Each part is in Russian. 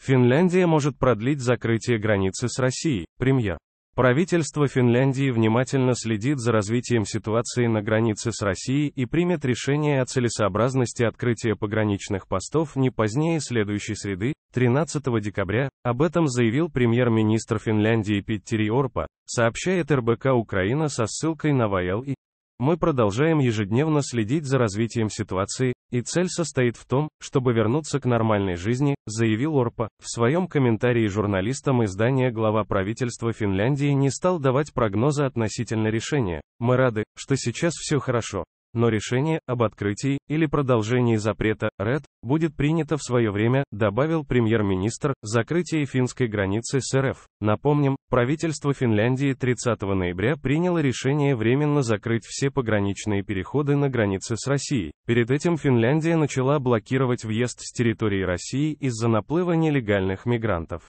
Финляндия может продлить закрытие границы с Россией, премьер. Правительство Финляндии внимательно следит за развитием ситуации на границе с Россией и примет решение о целесообразности открытия пограничных постов не позднее следующей среды, 13 декабря, об этом заявил премьер-министр Финляндии Питтери Орпа, сообщает РБК Украина со ссылкой на Вайл и мы продолжаем ежедневно следить за развитием ситуации, и цель состоит в том, чтобы вернуться к нормальной жизни, заявил Орпа. В своем комментарии журналистам издания глава правительства Финляндии не стал давать прогноза относительно решения. Мы рады, что сейчас все хорошо но решение об открытии или продолжении запрета РЭД будет принято в свое время, добавил премьер-министр, закрытие финской границы с РФ. Напомним, правительство Финляндии 30 ноября приняло решение временно закрыть все пограничные переходы на границе с Россией. Перед этим Финляндия начала блокировать въезд с территории России из-за наплыва нелегальных мигрантов.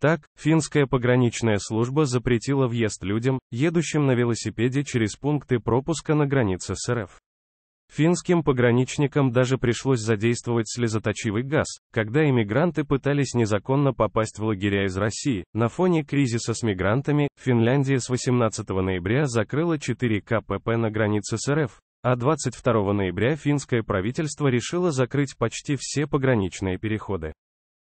Так, финская пограничная служба запретила въезд людям, едущим на велосипеде через пункты пропуска на границе с РФ. Финским пограничникам даже пришлось задействовать слезоточивый газ, когда иммигранты пытались незаконно попасть в лагеря из России. На фоне кризиса с мигрантами, Финляндия с 18 ноября закрыла 4 КПП на границе с РФ, а 22 ноября финское правительство решило закрыть почти все пограничные переходы.